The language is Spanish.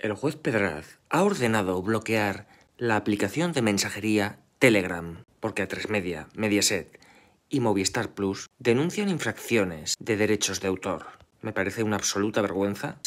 El juez Pedraz ha ordenado bloquear la aplicación de mensajería Telegram, porque a Tresmedia, Media, Mediaset y Movistar Plus denuncian infracciones de derechos de autor. Me parece una absoluta vergüenza